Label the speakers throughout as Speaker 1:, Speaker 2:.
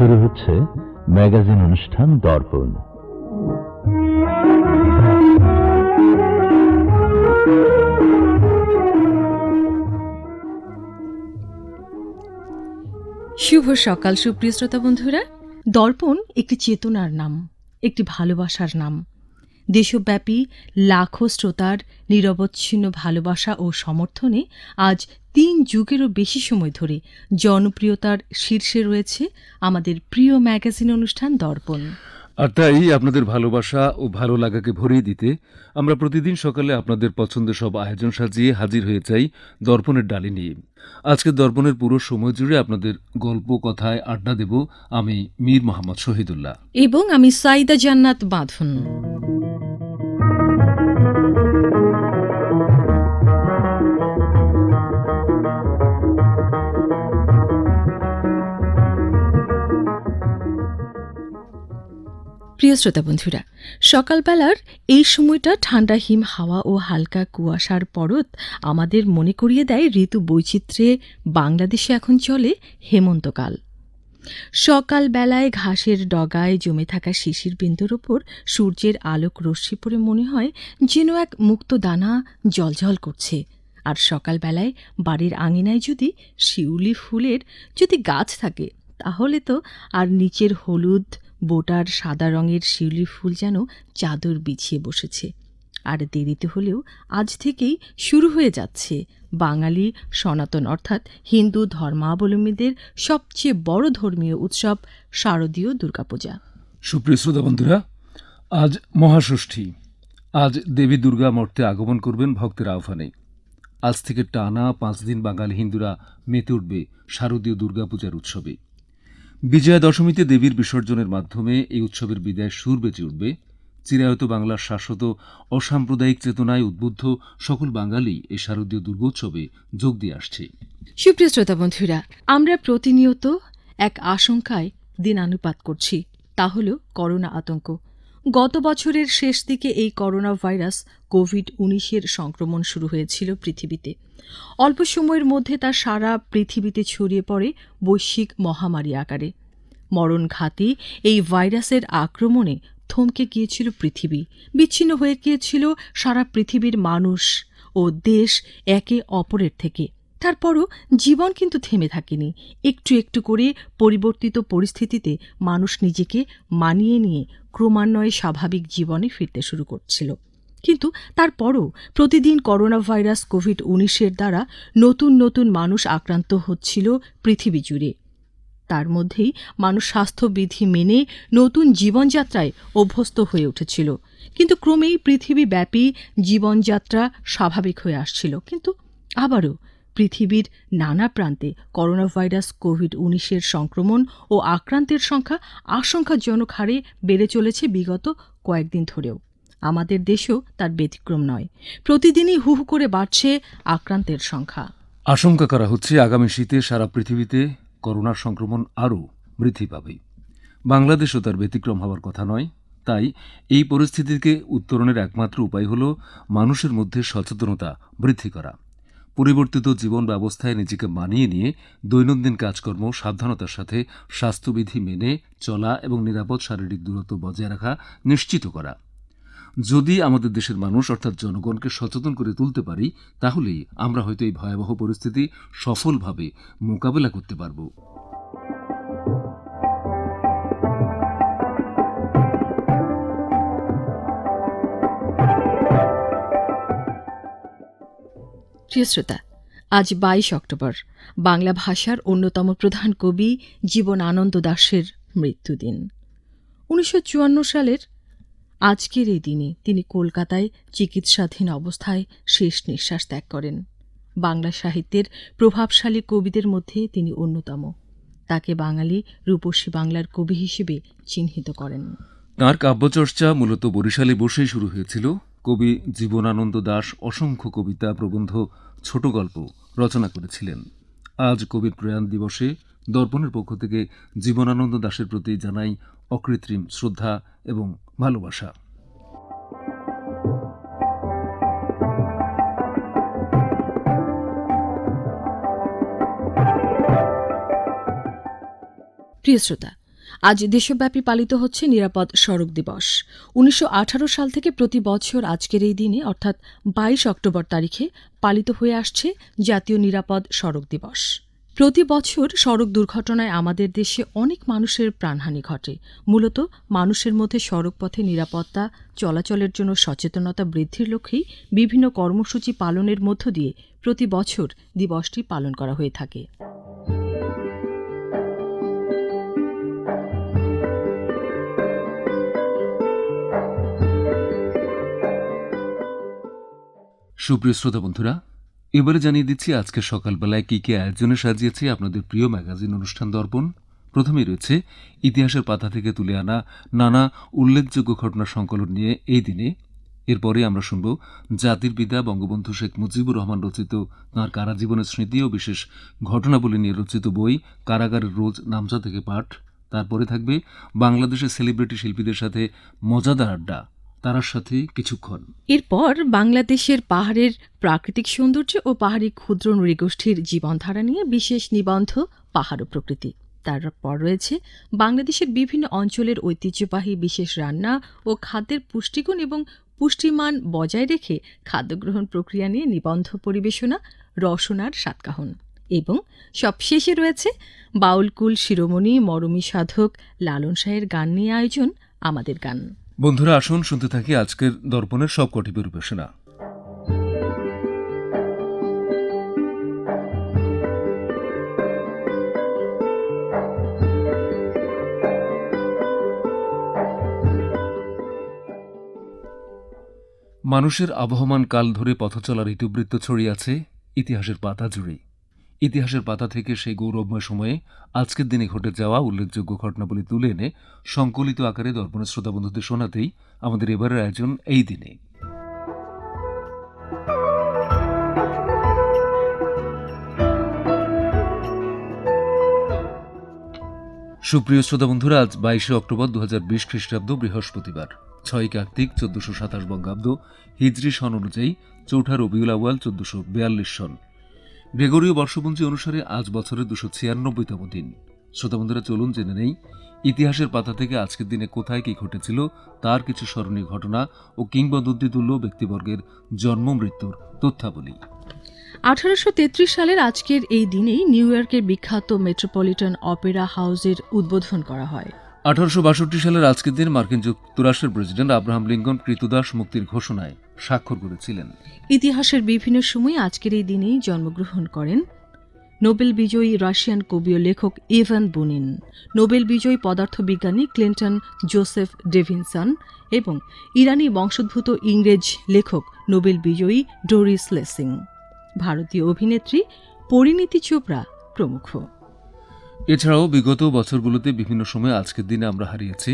Speaker 1: শুরু হচ্ছে ম্যাগাজিন অনুষ্ঠান দর্পণ শুভ
Speaker 2: সকাল সুপ্রিয় শ্রোতা বন্ধুরা দর্পণ একটি চেতনার নাম একটি ভালোবাসার নাম দেশব্যাপী লাখো শ্রোতার নিরবচ্ছিন্ন ভালোবাসা ও সমর্থনে আজ তিন যুগেরও বেশি সময় ধরে জনপ্রিয়তার শীর্ষে রয়েছে আমাদের প্রিয় ম্যাগাজিন অনুষ্ঠান দর্পণ
Speaker 3: আর তাই আপনাদের ভালোবাসা ও ভালো লাগাকে ভরিয়ে দিতে আমরা প্রতিদিন সকালে আপনাদের পছন্দের সব আয়োজন সাজিয়ে হাজির হয়ে যাই দর্পণের ডালি নিয়ে আজকে দর্পণের পুরো সময় জুড়ে আপনাদের গল্প কথায় আড্ডা দেব আমি মীর মোহাম্মদ শহীদুল্লাহ
Speaker 2: এবং আমি সাইদা জান্নাত বাঁধন প্রিয় শ্রোতা বন্ধুরা সকালবেলার এই সময়টা ঠান্ডা হিম হাওয়া ও হালকা কুয়াশার পরত আমাদের মনে করিয়ে দেয় ঋতু বৈচিত্র্যে বাংলাদেশে এখন চলে হেমন্তকাল সকালবেলায় ঘাসের ডগায় জমে থাকা শিশির বিন্দুর ওপর সূর্যের আলোক রশ্মি পড়ে মনে হয় যেন এক মুক্ত দানা জলঝল করছে আর সকালবেলায় বাড়ির আঙিনায় যদি শিউলি ফুলের যদি গাছ থাকে তাহলে তো আর নিচের হলুদ বোটার সাদা রঙের শিউলি ফুল যেন চাদর বিছিয়ে বসেছে আর দেরিতে হলেও আজ থেকেই শুরু হয়ে যাচ্ছে বাঙালি সনাতন অর্থাৎ হিন্দু ধর্মাবলম্বীদের সবচেয়ে বড় ধর্মীয় উৎসব শারদীয় দুর্গাপূজা
Speaker 3: সুপ্রিয় শ্রোতা বন্ধুরা আজ মহাষষ্ঠী আজ দেবী দুর্গা মর্তে আগমন করবেন ভক্তের আহ্বানে আজ থেকে টানা পাঁচ দিন বাঙালি হিন্দুরা মেতে উঠবে শারদীয় দুর্গাপূজার উৎসবে বিজয়া দশমীতে দেবীর বিসর্জনের মাধ্যমে এই উৎসবের বিদায় সুর বেঁচে উঠবে চিরায়ত বাংলার শাশ্বত অসাম্প্রদায়িক চেতনায় উদ্বুদ্ধ সকল বাঙালি এই শারদীয় দুর্গোৎসবে যোগ দিয়ে আসছে
Speaker 2: সুপ্রিয় শ্রোতা বন্ধুরা আমরা প্রতিনিয়ত এক আশঙ্কায় দিন আনুপাত করছি তা হল করোনা আতঙ্ক গত বছরের শেষ দিকে এই করোনা ভাইরাস কোভিড উনিশের সংক্রমণ শুরু হয়েছিল পৃথিবীতে অল্প সময়ের মধ্যে তা সারা পৃথিবীতে ছড়িয়ে পড়ে বৈশ্বিক মহামারী আকারে মরণঘাতি এই ভাইরাসের আক্রমণে থমকে গিয়েছিল পৃথিবী বিচ্ছিন্ন হয়ে গিয়েছিল সারা পৃথিবীর মানুষ ও দেশ একে অপরের থেকে তারপরও জীবন কিন্তু থেমে থাকেনি একটু একটু করে পরিবর্তিত পরিস্থিতিতে মানুষ নিজেকে মানিয়ে নিয়ে ক্রমান্বয়ে স্বাভাবিক জীবনে ফিরতে শুরু করছিল কিন্তু তারপরও প্রতিদিন করোনা ভাইরাস কোভিড উনিশের দ্বারা নতুন নতুন মানুষ আক্রান্ত হচ্ছিল পৃথিবী জুড়ে তার মধ্যেই মানুষ স্বাস্থ্যবিধি মেনে নতুন জীবনযাত্রায় অভ্যস্ত হয়ে উঠেছিল কিন্তু ক্রমেই পৃথিবীব্যাপী জীবনযাত্রা স্বাভাবিক হয়ে আসছিল কিন্তু আবারও পৃথিবীর নানা প্রান্তে করোনা ভাইরাস কোভিড উনিশের সংক্রমণ ও আক্রান্তের সংখ্যা আশঙ্কাজনক হারে বেড়ে চলেছে বিগত কয়েকদিন ধরেও আমাদের দেশেও তার ব্যতিক্রম নয় প্রতিদিনই হু হু করে বাড়ছে আক্রান্তের সংখ্যা
Speaker 3: আশঙ্কা করা হচ্ছে আগামী শীতে সারা পৃথিবীতে করোনার সংক্রমণ আরও বৃদ্ধি পাবে বাংলাদেশও তার ব্যতিক্রম হওয়ার কথা নয় তাই এই পরিস্থিতিকে উত্তরণের একমাত্র উপায় হল মানুষের মধ্যে সচেতনতা বৃদ্ধি করা পরিবর্তিত জীবন ব্যবস্থায় নিজেকে মানিয়ে নিয়ে দৈনন্দিন কাজকর্ম সাবধানতার সাথে স্বাস্থ্যবিধি মেনে চলা এবং নিরাপদ শারীরিক দূরত্ব বজায় রাখা নিশ্চিত করা যদি আমাদের দেশের মানুষ অর্থাৎ জনগণকে সচেতন করে তুলতে পারি তাহলেই আমরা হয়তো এই ভয়াবহ পরিস্থিতি সফলভাবে মোকাবেলা করতে পারবো
Speaker 2: প্রিয় শ্রোতা আজ বাইশ অক্টোবর বাংলা ভাষার অন্যতম প্রধান কবি জীবন আনন্দ দাশের মৃত্যুদিন উনিশশো সালের আজকের এই দিনে তিনি কলকাতায় চিকিৎসাধীন অবস্থায় শেষ নিঃশ্বাস ত্যাগ করেন বাংলা সাহিত্যের প্রভাবশালী কবিদের মধ্যে তিনি অন্যতম তাকে বাঙালি রূপসী বাংলার কবি হিসেবে চিহ্নিত করেন
Speaker 3: তাঁর কাব্যচর্চা মূলত বরিশালে বসেই শুরু হয়েছিল কবি জীবনানন্দ দাস অসংখ্য কবিতা প্রবন্ধ ছোট গল্প রচনা করেছিলেন আজ কবির প্রয়াণ দিবসে দর্পণের পক্ষ থেকে জীবনানন্দ দাসের প্রতি জানাই অকৃত্রিম শ্রদ্ধা এবং ভালোবাসা
Speaker 2: প্রিয় শ্রোতা আজ দেশব্যাপী পালিত হচ্ছে নিরাপদ সড়ক দিবস উনিশশো সাল থেকে প্রতি বছর আজকের এই দিনে অর্থাৎ বাইশ অক্টোবর তারিখে পালিত হয়ে আসছে জাতীয় নিরাপদ সড়ক দিবস প্রতি বছর সড়ক দুর্ঘটনায় আমাদের দেশে অনেক মানুষের প্রাণহানি ঘটে মূলত মানুষের মধ্যে সড়ক পথে নিরাপত্তা চলাচলের জন্য সচেতনতা বৃদ্ধির লক্ষ্যেই বিভিন্ন কর্মসূচি পালনের মধ্য দিয়ে প্রতি বছর দিবসটি পালন
Speaker 3: করা হয়ে থাকে সুপ্রিয় শ্রোতা বন্ধুরা এবারে জানিয়ে দিচ্ছি আজকে সকালবেলায় কী কী আয়োজনে সাজিয়েছে আপনাদের প্রিয় ম্যাগাজিন অনুষ্ঠান দর্পণ প্রথমেই রয়েছে ইতিহাসের পাতা থেকে তুলে আনা নানা উল্লেখযোগ্য ঘটনা সংকলন নিয়ে এই দিনে এরপরে আমরা শুনব জাতির পিতা বঙ্গবন্ধু শেখ মুজিবুর রহমান রচিত তাঁর কারাজীবনের স্মৃতি ও বিশেষ ঘটনাবলী নিয়ে রচিত বই কারাগারের রোজ নামজা থেকে পাঠ তারপরে থাকবে বাংলাদেশের সেলিব্রিটি শিল্পীদের সাথে মজাদার আড্ডা তারার সাথে কিছুক্ষণ
Speaker 2: এরপর বাংলাদেশের পাহাড়ের প্রাকৃতিক সৌন্দর্য ও পাহাড়ি ক্ষুদ্র নৃগোষ্ঠীর জীবনধারা নিয়ে বিশেষ নিবন্ধ পাহাড় প্রকৃতি তারপর রয়েছে বাংলাদেশের বিভিন্ন অঞ্চলের ঐতিহ্যবাহী বিশেষ রান্না ও খাদ্যের পুষ্টিগুণ এবং পুষ্টিমান বজায় রেখে খাদ্য গ্রহণ প্রক্রিয়া নিয়ে নিবন্ধ পরিবেশনা রসনার সাতকাহন এবং সবশেষে রয়েছে বাউলকুল শিরোমণি মরমী সাধক লালন সাহের গান নিয়ে আয়োজন আমাদের গান
Speaker 3: বন্ধুরা আসুন শুনতে থাকি আজকের দর্পণের সবকটি পরিবেশনা মানুষের আবহমান কাল ধরে পথচলার ঋতুবৃত্ত ছড়িয়ে আছে ইতিহাসের পাতা জুড়ে ইতিহাসের পাতা থেকে সেই গৌরবময় সময়ে আজকের দিনে ঘটে যাওয়া উল্লেখযোগ্য ঘটনাবলী তুলে এনে সংকলিত আকারে দর্পণের শ্রোতা বন্ধুদের শোনাতেই আমাদের এবারের আয়োজন এই দিনে সুপ্রিয় শ্রোতা বন্ধুরা আজ বাইশে অক্টোবর দু খ্রিস্টাব্দ বৃহস্পতিবার ছয় কার্তিক চোদ্দশো সাতাশ বঙ্গাব্দ হিজরি সন অনুযায়ী চৌঠা রবিউল আওয়াল চোদ্দশো বিয়াল্লিশ সন গ্রেগরীয় বর্ষপঞ্জী অনুসারে আজ বছরের দুশো ছিয়ানব্বইতম দিন শ্রোতাবন্ধুরা চলুন জেনে নেই ইতিহাসের পাতা থেকে আজকের দিনে কোথায় কি ঘটেছিল তার কিছু স্মরণীয় ঘটনা ও কিংবদন্তিতুল্য ব্যক্তিবর্গের জন্ম মৃত্যুর তথ্যাবলী
Speaker 2: আঠারোশো সালের আজকের এই দিনেই নিউ ইয়র্কের বিখ্যাত মেট্রোপলিটন অপেরা হাউসের উদ্বোধন করা
Speaker 3: হয় আঠারোশো সালের আজকের দিন মার্কিন যুক্তরাষ্ট্রের প্রেসিডেন্ট আব্রাহাম লিঙ্কন কৃতদাস মুক্তির ঘোষণায় স্বাক্ষর করেছিলেন
Speaker 2: ইতিহাসের বিভিন্ন সময় আজকের এই দিনেই জন্মগ্রহণ করেন নোবেল বিজয়ী রাশিয়ান কবি ও লেখক ইভান বুনিন নোবেল বিজয়ী পদার্থবিজ্ঞানী ক্লিন্টন জোসেফ ডেভিনসন এবং ইরানি বংশোদ্ভূত ইংরেজ লেখক নোবেল বিজয়ী ডোরিস লেসিং ভারতীয় অভিনেত্রী পরিণীতি চোপড়া প্রমুখ
Speaker 3: এছাড়াও বিগত বছরগুলোতে বিভিন্ন সময় আজকের দিনে আমরা হারিয়েছি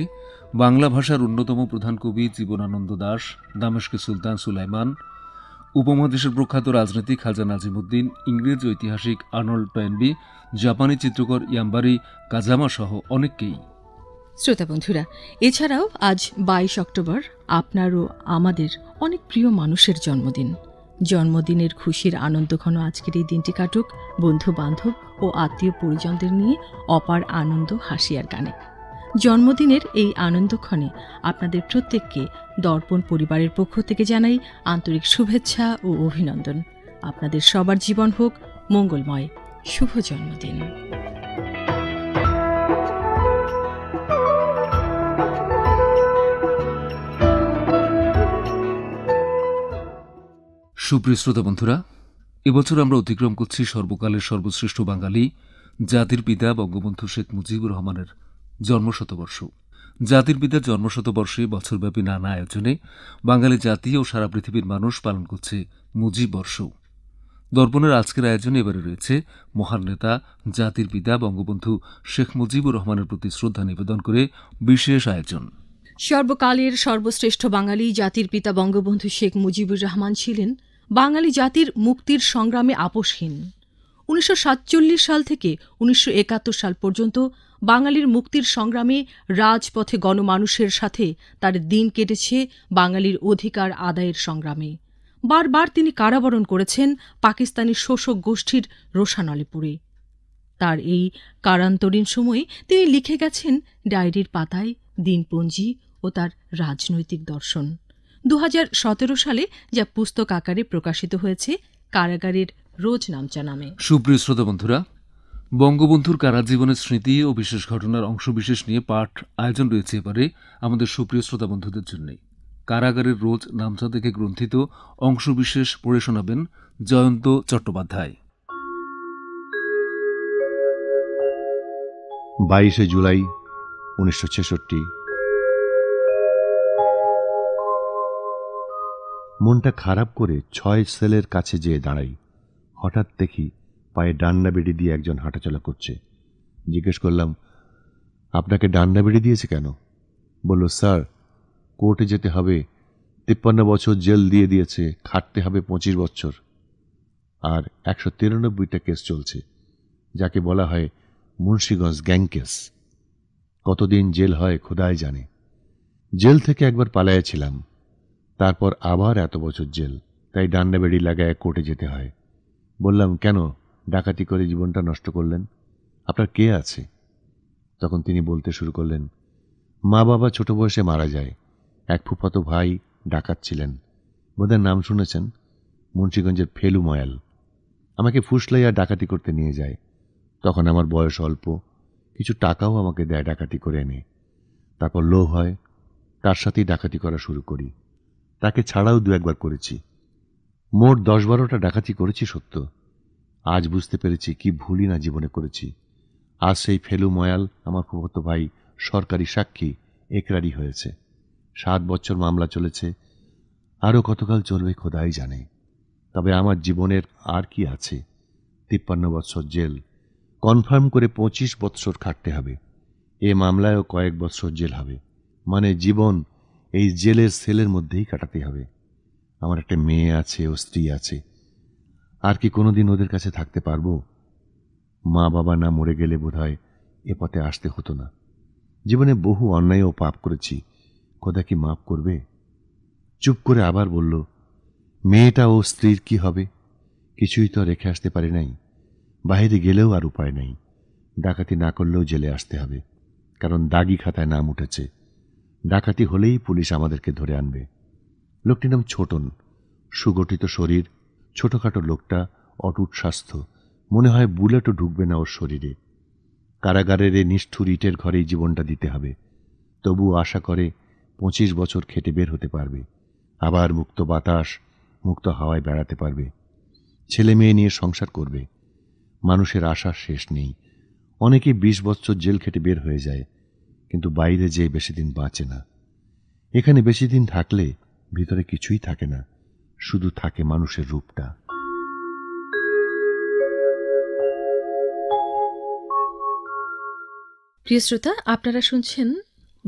Speaker 3: বাংলা ভাষার অন্যতম প্রধান কবি জীবনানন্দ দাস দামেশকে সুলতান সুলাইমান উপমহাদেশের প্রখ্যাত রাজনীতিক খাজা নাজিমুদ্দিন ইংরেজ ঐতিহাসিক আর্নল্ড টয়েনবি জাপানি চিত্রকর ইয়াম্বারি কাজামা সহ অনেককেই
Speaker 2: শ্রোতা বন্ধুরা এছাড়াও আজ বাইশ অক্টোবর আপনার ও আমাদের অনেক প্রিয় মানুষের জন্মদিন জন্মদিনের খুশির ঘন আজকের এই দিনটি কাটুক বন্ধু বান্ধব ও আত্মীয় পরিজনদের নিয়ে অপার আনন্দ হাসিয়ার গানে জন্মদিনের এই আনন্দক্ষণে আপনাদের প্রত্যেককে দর্পণ পরিবারের পক্ষ থেকে জানাই আন্তরিক শুভেচ্ছা ও অভিনন্দন আপনাদের সবার জীবন হোক মঙ্গলময় শুভ জন্মদিন
Speaker 3: সুপ্রিয় শ্রোতা বন্ধুরা এবছর আমরা অতিক্রম করছি সর্বকালের সর্বশ্রেষ্ঠ বাঙালি জাতির পিতা বঙ্গবন্ধু শেখ মুজিবুর রহমানের জন্মশতবর্ষ জাতির পিতার জন্মশতবর্ষে বছরব্যাপী নানা আয়োজনে বাঙালি জাতি ও সারা পৃথিবীর মানুষ পালন করছে মুজিব বর্ষ দর্পণের আজকের আয়োজনে এবারে রয়েছে মহান নেতা জাতির পিতা বঙ্গবন্ধু শেখ মুজিবুর রহমানের প্রতি শ্রদ্ধা নিবেদন করে বিশেষ আয়োজন
Speaker 2: সর্বকালের সর্বশ্রেষ্ঠ বাঙালি জাতির পিতা বঙ্গবন্ধু শেখ মুজিবুর রহমান ছিলেন বাঙালি জাতির মুক্তির সংগ্রামে আপোষহীন উনিশশো সাল থেকে উনিশশো সাল পর্যন্ত বাঙালির মুক্তির সংগ্রামে রাজপথে গণমানুষের সাথে তার দিন কেটেছে বাঙালির অধিকার আদায়ের সংগ্রামে বারবার তিনি কারাবরণ করেছেন পাকিস্তানি শোষক গোষ্ঠীর রোশানলেপুরে তার এই কারান্তরীণ সময়ে তিনি লিখে গেছেন ডায়েরির পাতায় দিনপঞ্জি ও তার রাজনৈতিক দর্শন দু সালে যা পুস্তক আকারে প্রকাশিত হয়েছে কারাগারের রোজ নামচা নামে
Speaker 3: সুপ্রিয় শ্রোতা বন্ধুরা বঙ্গবন্ধুর কারাজীবনের স্মৃতি ও বিশেষ ঘটনার অংশবিশেষ নিয়ে পাঠ আয়োজন রয়েছে এবারে আমাদের সুপ্রিয় শ্রোতা বন্ধুদের জন্য কারাগারের রোজ নামচা থেকে গ্রন্থিত অংশবিশেষ পড়ে শোনাবেন জয়ন্ত চট্টোপাধ্যায়
Speaker 4: বাইশে জুলাই উনিশশো ছেষট্টি মনটা খারাপ করে ছয় সেলের কাছে যেয়ে দাঁড়াই হঠাৎ দেখি পায়ে ডান্ডা বেড়ি দিয়ে একজন হাঁটাচলা করছে জিজ্ঞেস করলাম আপনাকে ডান্ডা বেড়ি দিয়েছে কেন বলল স্যার কোর্টে যেতে হবে তিপ্পান্ন বছর জেল দিয়ে দিয়েছে খাটতে হবে পঁচিশ বছর আর একশো তিরানব্বইটা কেস চলছে যাকে বলা হয় মুন্সীগঞ্জ গ্যাং কেস কতদিন জেল হয় খোদাই জানে জেল থেকে একবার পালাইয়াছিলাম তারপর আবার এত বছর জেল তাই ডান্ডা বেড়ি লাগায় কোর্টে যেতে হয় বললাম কেন ডাকাতি করে জীবনটা নষ্ট করলেন আপনার কে আছে তখন তিনি বলতে শুরু করলেন মা বাবা ছোট বয়সে মারা যায় এক ফুফাতো ভাই ডাকাত ছিলেন বোধহয় নাম শুনেছেন মুন্সীগঞ্জের ফেলু ময়াল আমাকে ফুসলাইয়া ডাকাতি করতে নিয়ে যায় তখন আমার বয়স অল্প কিছু টাকাও আমাকে দেয় ডাকাতি করে এনে তারপর লো হয় তার সাথেই ডাকাতি করা শুরু করি তাকে ছাড়াও দু একবার করেছি মোট দশ বারোটা ডাকাতি করেছি সত্য আজ বুঝতে পেরেছি কি ভুলই না জীবনে করেছি আজ সেই ফেলু ময়াল আমার ফুফতো ভাই সরকারি সাক্ষী একরারি হয়েছে সাত বছর মামলা চলেছে আরও কতকাল চলবে খোদাই জানে তবে আমার জীবনের আর কি আছে তিপ্পান্ন বৎসর জেল কনফার্ম করে পঁচিশ বৎসর খাটতে হবে এ মামলায়ও কয়েক বৎসর জেল হবে মানে জীবন এই জেলের সেলের মধ্যেই কাটাতে হবে আমার একটা মেয়ে আছে ও স্ত্রী আছে আর কি কোনোদিন ওদের কাছে থাকতে পারবো মা বাবা না মরে গেলে বোধ হয় এ পথে আসতে হতো না জীবনে বহু অন্যায় ও পাপ করেছি কদা কি মাফ করবে চুপ করে আবার বলল মেয়েটা ও স্ত্রীর কি হবে কিছুই তো রেখে আসতে পারি নাই বাহিরে গেলেও আর উপায় নাই ডাকাতি না করলেও জেলে আসতে হবে কারণ দাগি খাতায় নাম উঠেছে ডাকাতি হলেই পুলিশ আমাদেরকে ধরে আনবে লোকটির নাম ছোটন সুগঠিত শরীর ছোটখাটো লোকটা অটুট স্বাস্থ্য মনে হয় বুলেটও ঢুকবে না ওর শরীরে কারাগারের এ নিষ্ঠুর ইটের ঘরেই জীবনটা দিতে হবে তবু আশা করে পঁচিশ বছর খেটে বের হতে পারবে আবার মুক্ত বাতাস মুক্ত হাওয়ায় বেড়াতে পারবে ছেলে মেয়ে নিয়ে সংসার করবে মানুষের আশা শেষ নেই অনেকে বিশ বছর জেল খেটে বের হয়ে যায় কিন্তু বাইরে যেয়ে বেশি দিন বাঁচে না এখানে বেশি দিন থাকলে ভিতরে কিছুই থাকে না শুধু থাকে মানুষের রূপটা
Speaker 2: প্রিয় শ্রোতা আপনারা শুনছেন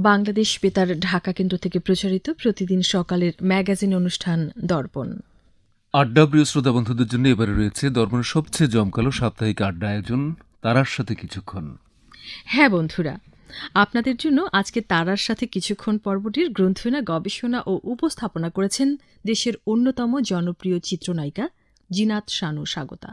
Speaker 2: বাংলাদেশ বেতার ঢাকা কেন্দ্র থেকে প্রচারিত প্রতিদিন সকালের ম্যাগাজিন অনুষ্ঠান দর্পণ
Speaker 3: আড্ডা প্রিয় শ্রোতা বন্ধুদের জন্য এবারে রয়েছে দর্পণের সবচেয়ে জমকালো সাপ্তাহিক আড্ডা আয়োজন তারার সাথে কিছুক্ষণ
Speaker 2: হ্যাঁ বন্ধুরা আপনাদের জন্য আজকে তারার সাথে কিছুক্ষণ পর্বটির গ্রন্থনা গবেষণা ও উপস্থাপনা করেছেন দেশের অন্যতম জনপ্রিয় চিত্রনায়িকা জিনাত শানু স্বাগতা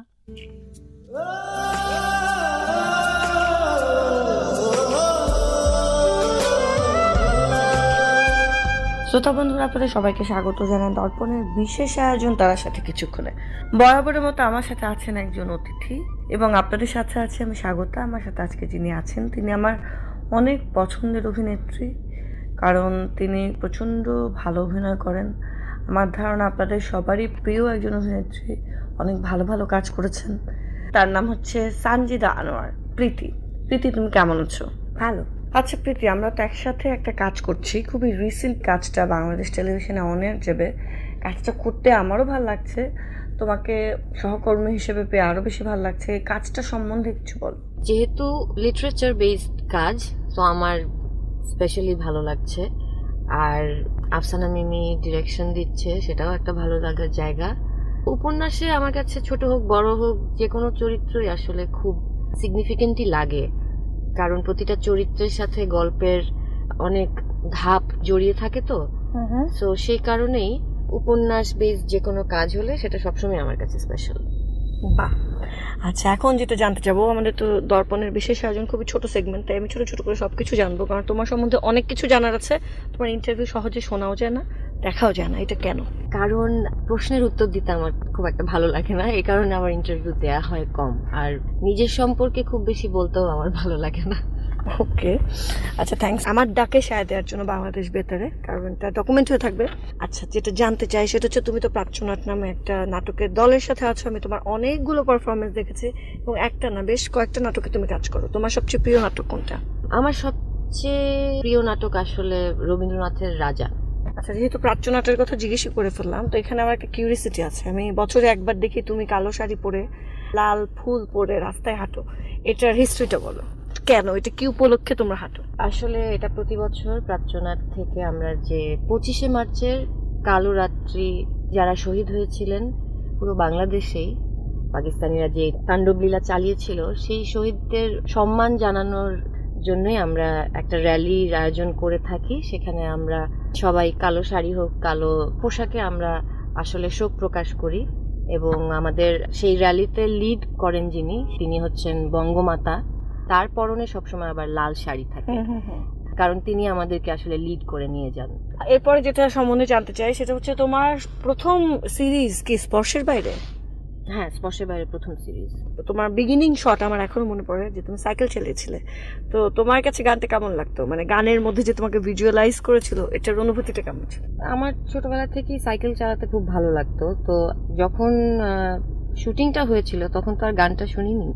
Speaker 5: শ্রোতা বন্ধুরা আপনাদের সবাইকে স্বাগত জানান দর্পণের বিশেষ আয়োজন তারা সাথে কিছুক্ষণে বরাবরের মতো আমার সাথে আছেন একজন অতিথি এবং আপনাদের সাথে আছে আমি স্বাগতা আমার সাথে আজকে যিনি আছেন তিনি আমার অনেক পছন্দের অভিনেত্রী কারণ তিনি প্রচণ্ড ভালো অভিনয় করেন আমার ধারণা আপনাদের সবারই প্রিয় একজন অভিনেত্রী অনেক ভালো ভালো কাজ করেছেন তার নাম হচ্ছে সানজিদা আনোয়ার প্রীতি প্রীতি তুমি কেমন আছো ভালো আচ্ছা প্রীতি আমরা তো একসাথে একটা কাজ করছি খুবই রিসেন্ট কাজটা বাংলাদেশ টেলিভিশনে অনেক যাবে কাজটা করতে আমারও ভালো লাগছে তোমাকে সহকর্মী হিসেবে পেয়ে আরও বেশি ভালো
Speaker 6: লাগছে কাজটা সম্বন্ধে কিছু বল যেহেতু লিটারেচার বেসড কাজ তো আমার স্পেশালি ভালো লাগছে আর আফসানা মিমি ডিরেকশন দিচ্ছে সেটাও একটা ভালো লাগার জায়গা উপন্যাসে আমার কাছে ছোট হোক বড় হোক যে কোনো চরিত্রই আসলে খুব সিগনিফিকেন্টই লাগে কারণ প্রতিটা চরিত্রের সাথে গল্পের অনেক ধাপ জড়িয়ে থাকে তো সো সেই কারণেই উপন্যাস বেস যে কোনো কাজ হলে সেটা সবসময় আমার কাছে স্পেশাল বাহ
Speaker 5: আচ্ছা এখন যেটা জানতে চাবো আমাদের তো দর্পণের বিশেষ আয়োজন খুবই ছোট সেগমেন্ট তাই আমি ছোট ছোট করে সব কিছু জানবো কারণ তোমার সম্বন্ধে অনেক কিছু জানার আছে তোমার ইন্টারভিউ সহজে শোনাও যায় না দেখাও
Speaker 6: যায় না এটা কেন কারণ প্রশ্নের উত্তর দিতে আমার খুব একটা ভালো লাগে না এই কারণে আমার ইন্টারভিউ দেয়া হয় কম আর নিজের সম্পর্কে খুব বেশি বলতেও আমার ভালো লাগে না ওকে
Speaker 5: আচ্ছা থ্যাংকস আমার ডাকে সায় দেওয়ার জন্য বাংলাদেশ বেতারে কারণ এটা ডকুমেন্ট হয়ে থাকবে আচ্ছা যেটা জানতে চাই সেটা হচ্ছে তুমি তো প্রাচ্যনাট নামে একটা নাটকের দলের সাথে আছো আমি তোমার অনেকগুলো পারফরমেন্স দেখেছি এবং একটা না বেশ কয়েকটা নাটকে তুমি কাজ করো তোমার সবচেয়ে প্রিয় নাটক কোনটা আমার সবচেয়ে প্রিয় নাটক আসলে রবীন্দ্রনাথের রাজা আচ্ছা যেহেতু প্রাচ্যনাটের কথা জিজ্ঞেসই করে ফেললাম তো এখানে আমার একটা কিউরিসিটি আছে আমি বছরে একবার দেখি তুমি কালো শাড়ি পরে লাল
Speaker 6: ফুল পরে রাস্তায় হাঁটো এটার হিস্ট্রিটা বলো কেন এটা কি উপলক্ষে তোমরা হাঁটো আসলে এটা প্রতি বছর প্রাচ্যনাথ থেকে আমরা যে পঁচিশে মার্চের কালো রাত্রি যারা শহীদ হয়েছিলেন পুরো বাংলাদেশেই পাকিস্তানিরা যে লীলা চালিয়েছিল সেই শহীদদের সম্মান জানানোর জন্যই আমরা একটা র্যালির আয়োজন করে থাকি সেখানে আমরা সবাই কালো শাড়ি হোক কালো পোশাকে আমরা আসলে শোক প্রকাশ করি এবং আমাদের সেই র্যালিতে লিড করেন যিনি তিনি হচ্ছেন বঙ্গমাতা তার পরনে সবসময় আবার লাল শাড়ি থাকে কারণ তিনি আমাদেরকে আসলে লিড করে নিয়ে যান এরপরে যেটা সম্বন্ধে জানতে চাই সেটা হচ্ছে তোমার প্রথম সিরিজ কি স্পর্শের বাইরে হ্যাঁ স্পর্শের বাইরে প্রথম সিরিজ
Speaker 5: তোমার বিগিনিং শট আমার এখনো মনে পড়ে যে তুমি সাইকেল চালিয়েছিলে তো তোমার কাছে গানটা কেমন লাগতো মানে গানের মধ্যে যে তোমাকে ভিজুয়ালাইজ করেছিল এটার অনুভূতিটা কেমন ছিল
Speaker 6: আমার ছোটবেলা থেকেই সাইকেল চালাতে খুব ভালো লাগতো তো যখন শুটিংটা হয়েছিল তখন তো আর গানটা শুনিনি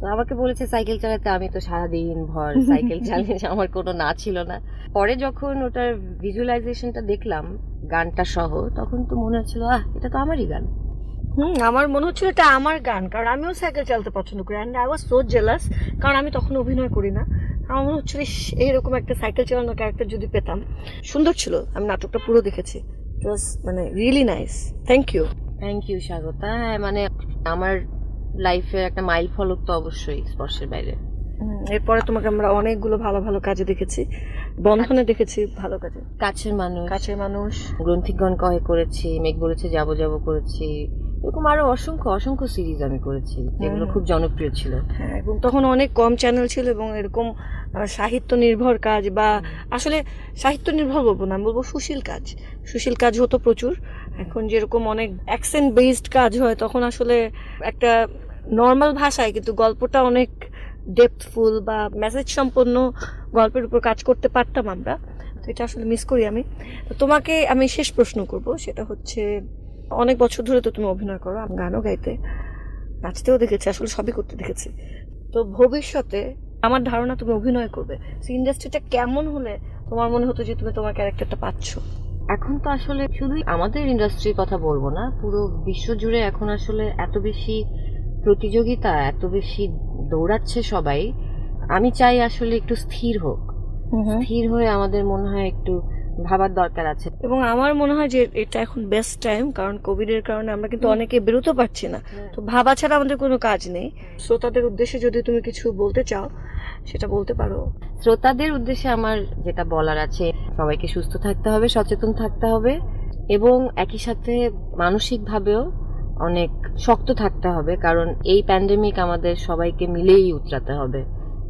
Speaker 6: তো আমাকে বলেছে সাইকেল চালাতে আমি তো সারাদিন ভর সাইকেল চালিয়ে আমার কোনো না ছিল না পরে যখন ওটার ভিজুয়ালাইজেশনটা দেখলাম গানটা সহ তখন তো মনে হচ্ছিল আহ এটা তো আমারই গান হুম আমার মনে হচ্ছিল এটা আমার গান কারণ আমিও
Speaker 5: সাইকেল চালাতে পছন্দ করি and I was so jealous কারণ আমি তখন অভিনয় করি না আমার মনে হচ্ছিল এইরকম একটা সাইকেল চালানো ক্যারেক্টার যদি পেতাম সুন্দর ছিল আমি নাটকটা পুরো দেখেছি মানে really nice thank
Speaker 6: you thank you Swagata হ্যাঁ মানে আমার লাইফের একটা মাইল ফলক তো অবশ্যই স্পর্শের বাইরে এরপরে তোমাকে আমরা অনেকগুলো ভালো ভালো কাজে দেখেছি বন্ধনে আচ্ছা। দেখেছি ভালো কাজে কাছের মানুষ কাছের মানুষ গ্রন্থিগণ কহে করেছি মেঘ বলেছে যাবো যাবো করেছি এরকম আরো অসংখ্য অসংখ্য সিরিজ আমি করেছি যেগুলো খুব জনপ্রিয় ছিল হ্যাঁ
Speaker 5: এবং তখন অনেক কম চ্যানেল ছিল এবং এরকম সাহিত্য নির্ভর কাজ বা আসলে সাহিত্য নির্ভর বলবো না বলবো সুশীল কাজ সুশীল কাজ হতো প্রচুর এখন যেরকম অনেক অ্যাকসেন্ট বেসড কাজ হয় তখন আসলে একটা নর্মাল ভাষায় কিন্তু গল্পটা অনেক ডেপথফুল বা মেসেজ সম্পন্ন গল্পের উপর কাজ করতে পারতাম আমরা তো এটা আসলে মিস করি আমি তো তোমাকে আমি শেষ প্রশ্ন করব সেটা হচ্ছে অনেক বছর ধরে তো তুমি অভিনয় করো আমি গানও গাইতে নাচতেও দেখেছি আসলে সবই করতে দেখেছি তো ভবিষ্যতে আমার ধারণা তুমি অভিনয় করবে ইন্ডাস্ট্রিটা
Speaker 6: কেমন হলে তোমার মনে হতো যে তুমি তোমার ক্যারেক্টারটা পাচ্ছ এখন তো আসলে শুধুই আমাদের ইন্ডাস্ট্রির কথা বলবো না পুরো বিশ্ব জুড়ে এখন আসলে এত বেশি প্রতিযোগিতা এত বেশি দৌড়াচ্ছে সবাই আমি চাই আসলে একটু স্থির হোক স্থির হয়ে আমাদের মনে হয় একটু ভাবার দরকার আছে এবং আমার মনে হয় যে এটা
Speaker 5: এখন বেস্ট টাইম কারণ কোভিড এর কারণে আমরা কিন্তু অনেকে বেরোতে পারছি না হ্যাঁ। তো ভাবা ছাড়া আমাদের কোনো কাজ নেই শ্রোতাদের উদ্দেশ্যে যদি তুমি কিছু বলতে চাও সেটা বলতে পারো
Speaker 6: শ্রোতাদের উদ্দেশ্যে আমার যেটা বলার আছে সবাইকে সুস্থ থাকতে হবে সচেতন থাকতে হবে এবং একই সাথে মানসিকভাবেও অনেক শক্ত থাকতে হবে কারণ এই প্যান্ডেমিক আমাদের সবাইকে মিলেই উতরাতে হবে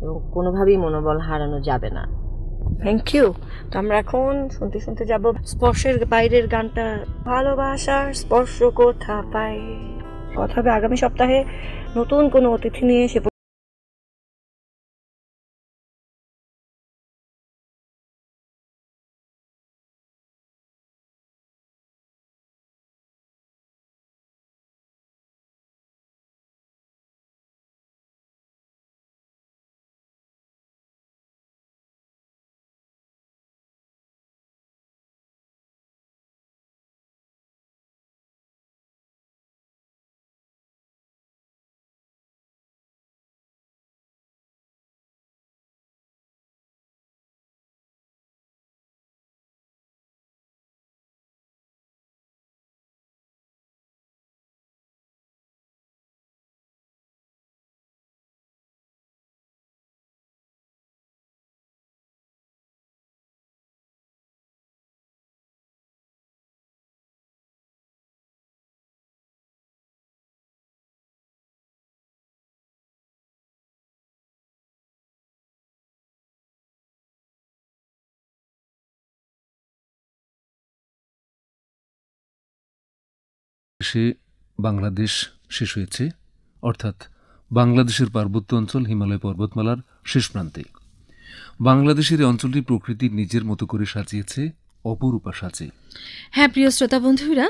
Speaker 6: এবং কোনোভাবেই মনোবল হারানো যাবে না থ্যাংক ইউ তো আমরা এখন শুনতে শুনতে যাব স্পর্শের বাইরের গানটা
Speaker 5: ভালোবাসার স্পর্শ কোথা পাই কথা হবে আগামী সপ্তাহে নতুন
Speaker 2: কোনো অতিথি নিয়ে সে
Speaker 7: সে বাংলাদেশ শেষ হয়েছে অর্থাৎ
Speaker 3: বাংলাদেশের পার্বত্য অঞ্চল হিমালয় পর্বতমালার শেষ প্রান্তে বাংলাদেশের এই অঞ্চলটি প্রকৃতির নিজের মতো করে সাজিয়েছে অপরূপা সাজে
Speaker 2: হ্যাঁ প্রিয় শ্রোতা বন্ধুরা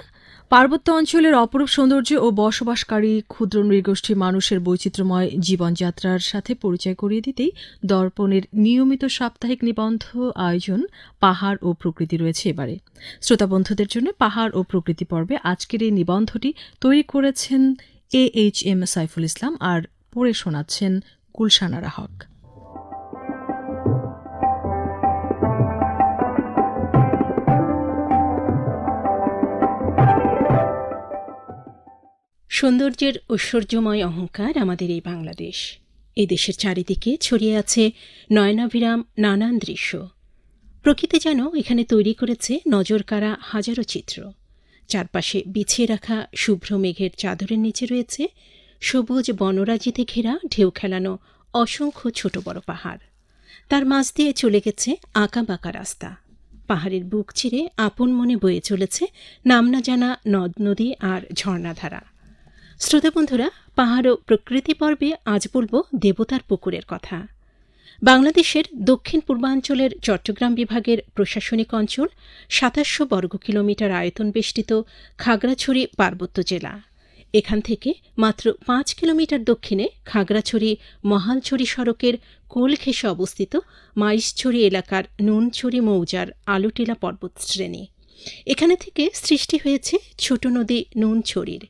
Speaker 2: পার্বত্য অঞ্চলের অপরূপ সৌন্দর্য ও বসবাসকারী ক্ষুদ্র নৃগোষ্ঠী মানুষের বৈচিত্র্যময় জীবনযাত্রার সাথে পরিচয় করিয়ে দিতেই দর্পণের নিয়মিত সাপ্তাহিক নিবন্ধ আয়োজন পাহাড় ও প্রকৃতি রয়েছে এবারে শ্রোতাবন্ধুদের জন্য পাহাড় ও প্রকৃতি পর্বে আজকের এই নিবন্ধটি তৈরি করেছেন A H M Saiful Islam আর পড়ে শোনাচ্ছেন গুলশানারা হক
Speaker 8: সৌন্দর্যের ঐশ্বর্যময় অহংকার আমাদের এই বাংলাদেশ এ দেশের চারিদিকে ছড়িয়ে আছে নয়নাভিরাম নানান দৃশ্য প্রকৃতি যেন এখানে তৈরি করেছে নজর কারা হাজারো চিত্র চারপাশে বিছিয়ে রাখা শুভ্র মেঘের চাদরের নিচে রয়েছে সবুজ বনরাজিতে ঘেরা ঢেউ খেলানো অসংখ্য ছোট বড় পাহাড় তার মাঝ দিয়ে চলে গেছে আঁকা বাঁকা রাস্তা পাহাড়ের বুক চিরে আপন মনে বয়ে চলেছে নামনা জানা নদ নদী আর ঝর্ণাধারা শ্রোতা বন্ধুরা পাহাড় ও প্রকৃতি পর্বে আজ বলব দেবতার পুকুরের কথা বাংলাদেশের দক্ষিণ পূর্বাঞ্চলের চট্টগ্রাম বিভাগের প্রশাসনিক অঞ্চল সাতাশশো বর্গ কিলোমিটার আয়তন বেষ্টিত খাগড়াছড়ি পার্বত্য জেলা এখান থেকে মাত্র পাঁচ কিলোমিটার দক্ষিণে খাগড়াছড়ি মহালছড়ি সড়কের কোল অবস্থিত মাইশছড়ি এলাকার নুনছড়ি মৌজার আলুটিলা পর্বতশ্রেণী এখানে থেকে সৃষ্টি হয়েছে ছোট নদী নুনছড়ির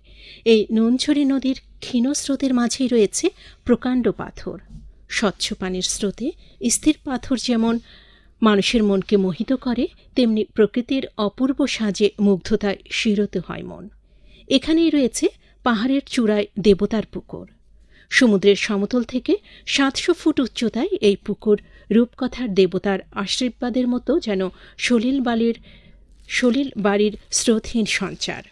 Speaker 8: এই নুনছড়ি নদীর ক্ষীণ স্রোতের মাঝেই রয়েছে প্রকাণ্ড পাথর স্বচ্ছ পানির স্রোতে স্থির পাথর যেমন মানুষের মনকে মোহিত করে তেমনি প্রকৃতির অপূর্ব সাজে মুগ্ধতায় শিরত হয় মন এখানেই রয়েছে পাহাড়ের চূড়ায় দেবতার পুকুর সমুদ্রের সমতল থেকে সাতশো ফুট উচ্চতায় এই পুকুর রূপকথার দেবতার আশীর্বাদের মতো যেন সলিল বালির সলিল বাড়ির স্রোতহীন সঞ্চার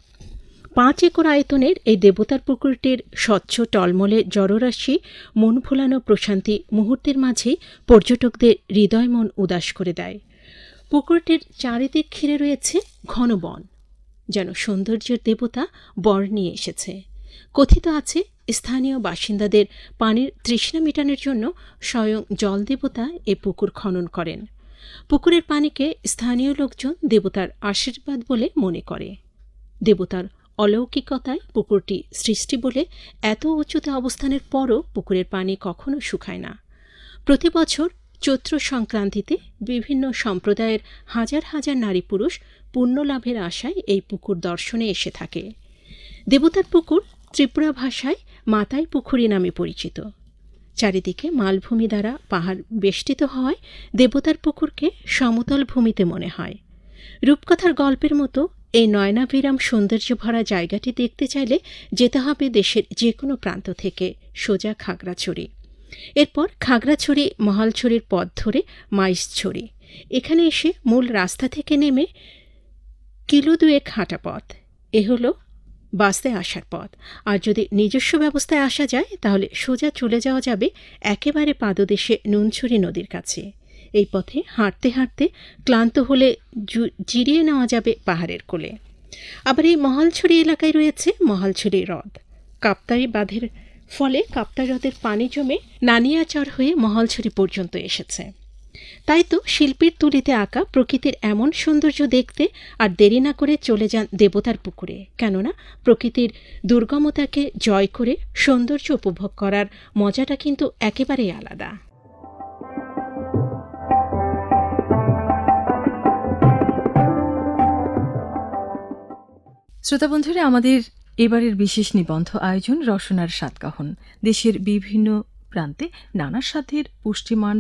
Speaker 8: পাঁচ একর আয়তনের এই দেবতার পুকুরটির স্বচ্ছ টলমলে জড়রাশি মন ফুলানো প্রশান্তি মুহূর্তের মাঝেই পর্যটকদের হৃদয় মন উদাস করে দেয় পুকুরটির চারিদিক ঘিরে রয়েছে ঘন বন যেন সৌন্দর্যের দেবতা বর নিয়ে এসেছে কথিত আছে স্থানীয় বাসিন্দাদের পানির তৃষ্ণা মেটানোর জন্য স্বয়ং জল দেবতা এ পুকুর খনন করেন পুকুরের পানিকে স্থানীয় লোকজন দেবতার আশীর্বাদ বলে মনে করে দেবতার অলৌকিকতায় পুকুরটি সৃষ্টি বলে এত উঁচুতে অবস্থানের পরও পুকুরের পানি কখনো শুকায় না প্রতি বছর চৈত্র সংক্রান্তিতে বিভিন্ন সম্প্রদায়ের হাজার হাজার নারী পুরুষ পুণ্যলাভের আশায় এই পুকুর দর্শনে এসে থাকে দেবতার পুকুর ত্রিপুরা ভাষায় মাতাই পুকুরি নামে পরিচিত চারিদিকে মালভূমি দ্বারা পাহাড় বেষ্টিত হওয়ায় দেবতার পুকুরকে সমতল ভূমিতে মনে হয় রূপকথার গল্পের মতো এই নয়নাভিরাম সৌন্দর্য ভরা জায়গাটি দেখতে চাইলে যেতে হবে দেশের যে কোনো প্রান্ত থেকে সোজা খাগড়াছড়ি এরপর খাগড়াছড়ি মহালছড়ির পথ ধরে মাইশছড়ি এখানে এসে মূল রাস্তা থেকে নেমে কিলো দুয়েক হাঁটা পথ এ হলো বাসে আসার পথ আর যদি নিজস্ব ব্যবস্থায় আসা যায় তাহলে সোজা চলে যাওয়া যাবে একেবারে পাদদেশে নুনছড়ি নদীর কাছে এই পথে হাঁটতে হাঁটতে ক্লান্ত হলে জিরিয়ে নেওয়া যাবে পাহাড়ের কোলে আবার এই মহালছড়ি এলাকায় রয়েছে মহালছড়ি হ্রদ কাপ্তাই বাঁধের ফলে কাপ্তাই হ্রদের পানি জমে নানিয়াচর হয়ে মহালছড়ি পর্যন্ত এসেছে তাই তো শিল্পীর তুলিতে আঁকা প্রকৃতির এমন সৌন্দর্য দেখতে আর দেরি না করে চলে যান দেবতার পুকুরে কেননা প্রকৃতির দুর্গমতাকে জয় করে সৌন্দর্য উপভোগ করার মজাটা কিন্তু একেবারেই আলাদা
Speaker 2: শ্রোতা বন্ধুরা আমাদের এবারের বিশেষ নিবন্ধ আয়োজন রসনার সাতকাহন দেশের বিভিন্ন প্রান্তে নানা স্বাদের পুষ্টিমান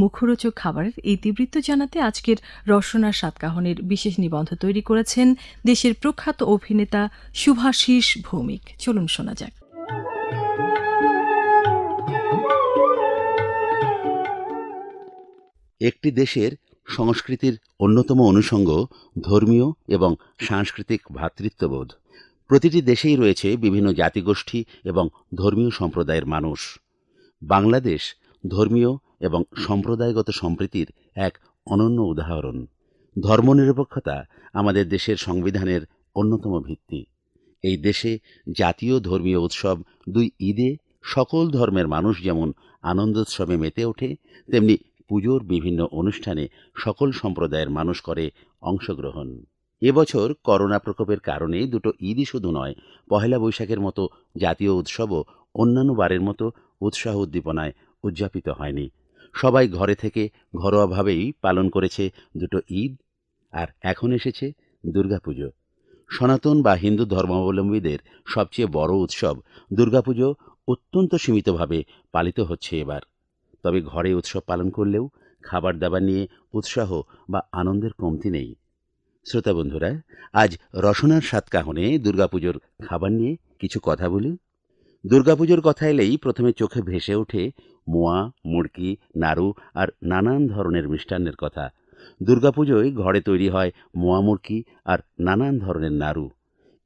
Speaker 2: মুখরোচক খাবারের এই ইতিবৃত্ত জানাতে আজকের রসনার সাতকাহনের বিশেষ নিবন্ধ তৈরি করেছেন দেশের প্রখ্যাত অভিনেতা শুভাশিস ভৌমিক চলুন শোনা যাক
Speaker 1: একটি দেশের সংস্কৃতির অন্যতম অনুষঙ্গ ধর্মীয় এবং সাংস্কৃতিক ভ্রাতৃত্ববোধ প্রতিটি দেশেই রয়েছে বিভিন্ন জাতিগোষ্ঠী এবং ধর্মীয় সম্প্রদায়ের মানুষ বাংলাদেশ ধর্মীয় এবং সম্প্রদায়গত সম্প্রীতির এক অনন্য উদাহরণ ধর্মনিরপেক্ষতা আমাদের দেশের সংবিধানের অন্যতম ভিত্তি এই দেশে জাতীয় ধর্মীয় উৎসব দুই ঈদে সকল ধর্মের মানুষ যেমন আনন্দোৎসবে মেতে ওঠে তেমনি পুজোর বিভিন্ন অনুষ্ঠানে সকল সম্প্রদায়ের মানুষ করে অংশগ্রহণ এবছর করোনা প্রকোপের কারণে দুটো ঈদই শুধু নয় পহেলা বৈশাখের মতো জাতীয় উৎসবও অন্যান্য বারের মতো উৎসাহ উদ্দীপনায় উদযাপিত হয়নি সবাই ঘরে থেকে ঘরোয়াভাবেই পালন করেছে দুটো ঈদ আর এখন এসেছে দুর্গাপুজো সনাতন বা হিন্দু ধর্মাবলম্বীদের সবচেয়ে বড় উৎসব দুর্গাপুজো অত্যন্ত সীমিতভাবে পালিত হচ্ছে এবার তবে ঘরে উৎসব পালন করলেও খাবার দাবার নিয়ে উৎসাহ বা আনন্দের কমতি নেই শ্রোতা বন্ধুরা আজ রসনার সাত কাহনে দুর্গাপুজোর খাবার নিয়ে কিছু কথা বলি দুর্গাপুজোর কথা এলেই প্রথমে চোখে ভেসে ওঠে মোয়া মুড়কি নাড়ু আর নানান ধরনের মিষ্টান্নের কথা দুর্গাপুজোয় ঘরে তৈরি হয় মোয়া মুড়কি আর নানান ধরনের নাড়ু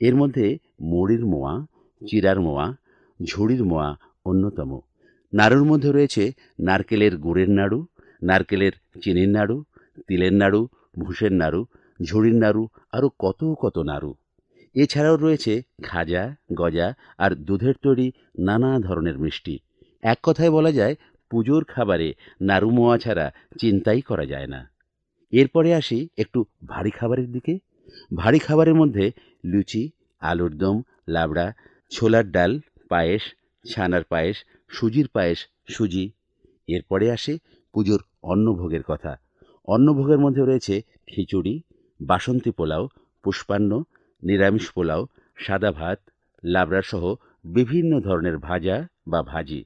Speaker 1: এর মধ্যে মুড়ির মোয়া চিরার মোয়া ঝুড়ির মোয়া অন্যতম নাড়ুর মধ্যে রয়েছে নারকেলের গুড়ের নাড়ু নারকেলের চিনির নাড়ু তিলের নাড়ু ভুষের নাড়ু ঝুড়ির নাড়ু আরও কত কত নাড়ু এছাড়াও রয়েছে খাজা গজা আর দুধের তৈরি নানা ধরনের মিষ্টি এক কথায় বলা যায় পুজোর খাবারে নাড়ু মোয়া ছাড়া চিন্তাই করা যায় না এরপরে আসি একটু ভারী খাবারের দিকে ভারী খাবারের মধ্যে লুচি আলুর দম লাবড়া ছোলার ডাল পায়েস ছানার পায়েস সুজির পায়েস সুজি এরপরে আসে পুজোর অন্নভোগের কথা অন্নভোগের মধ্যে রয়েছে খিচুড়ি বাসন্তী পোলাও পুষ্পান্ন নিরামিষ পোলাও সাদা ভাত লাবড়াসহ বিভিন্ন ধরনের ভাজা বা ভাজি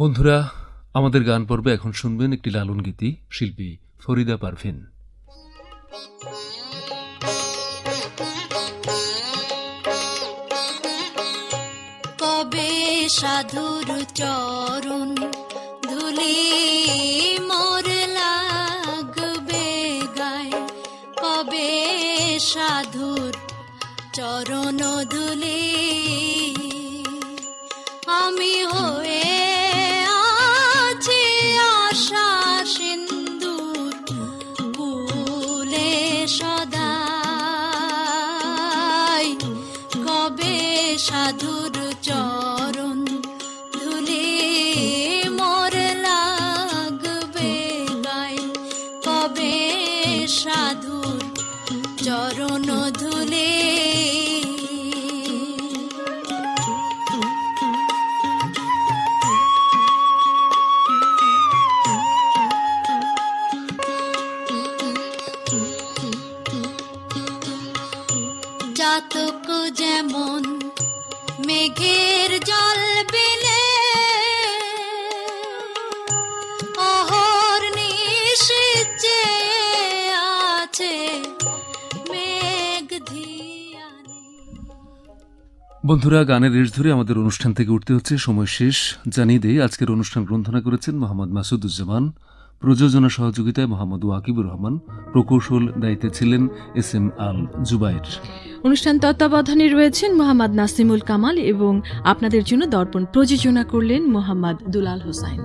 Speaker 3: বন্ধুরা আমাদের গান পর্বে এখন শুনবেন একটি লালন গীতি শিল্পী ফরিদা পারভিন
Speaker 7: সাধুর চর যেমন মেঘের জল বেলে অহর আছে মেঘ
Speaker 3: বন্ধুরা গানের রেশ ধরে আমাদের অনুষ্ঠান থেকে উঠতে হচ্ছে সময় শেষ জানিয়ে দিয়ে আজকের অনুষ্ঠান গ্রন্থনা করেছেন মোহাম্মদ মাসুদুজ্জামান প্রযোজনা সহযোগিতায় মোহাম্মদ ওয়াকিবুর রহমান প্রকৌশল দায়িত্বে ছিলেন এস এম আল জুবাইর
Speaker 2: অনুষ্ঠান তত্ত্বাবধানে রয়েছেন মোহাম্মদ নাসিমুল কামাল এবং আপনাদের জন্য দর্পণ প্রযোজনা করলেন মোহাম্মদ দুলাল হোসাইন